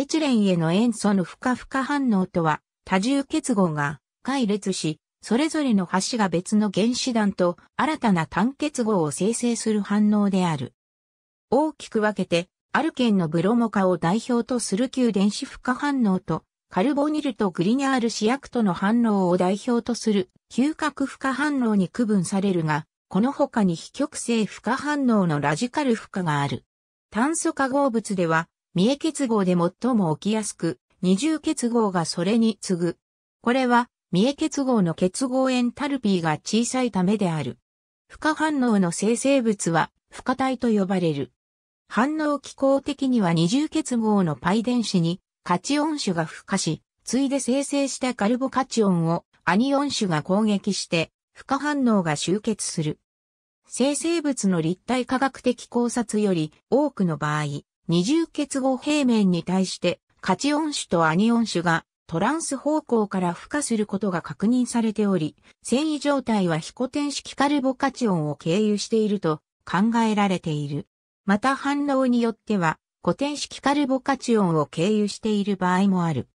エチレンへの塩素のふかふか反応とは、多重結合が解列し、それぞれの端が別の原子団と新たな単結合を生成する反応である。大きく分けて、アルケンのブロモ化を代表とする旧電子負荷反応と、カルボニルとグリニャール試薬との反応を代表とする嗅覚負荷反応に区分されるが、この他に非極性負荷反応のラジカル負荷がある。炭素化合物では、三重結合で最も起きやすく、二重結合がそれに次ぐ。これは、三重結合の結合塩タルピーが小さいためである。不可反応の生成物は、不可体と呼ばれる。反応機構的には二重結合のパイ電子に、カチオン種が孵化し、ついで生成したカルボカチオンをアニオン種が攻撃して、不可反応が集結する。生成物の立体科学的考察より多くの場合、二重結合平面に対してカチオン種とアニオン種がトランス方向から付加することが確認されており、繊維状態は非古典式カルボカチオンを経由していると考えられている。また反応によっては古典式カルボカチオンを経由している場合もある。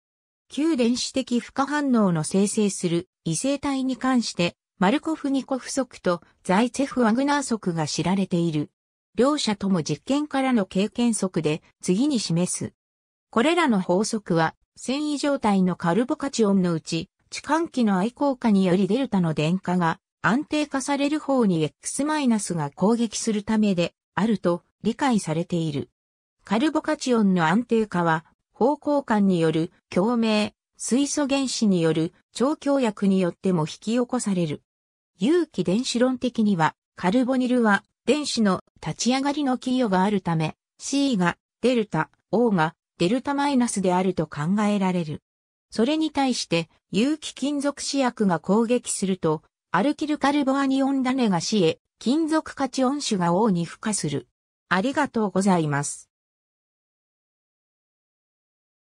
旧電子的孵化反応の生成する異性体に関してマルコフニコフ則とザイツェフ・ワグナー則が知られている。両者とも実験からの経験則で次に示す。これらの法則は、繊維状態のカルボカチオンのうち、置換器の愛好家によりデルタの電荷が安定化される方に X- が攻撃するためであると理解されている。カルボカチオンの安定化は、方向感による共鳴、水素原子による超強薬によっても引き起こされる。有機電子論的には、カルボニルは電子の立ち上がりの寄与があるため、C がデルタ、O がデルタマイナスであると考えられる。それに対して、有機金属試薬が攻撃すると、アルキルカルボアニオン種が C へ、金属価値音種が O に付加する。ありがとうございます。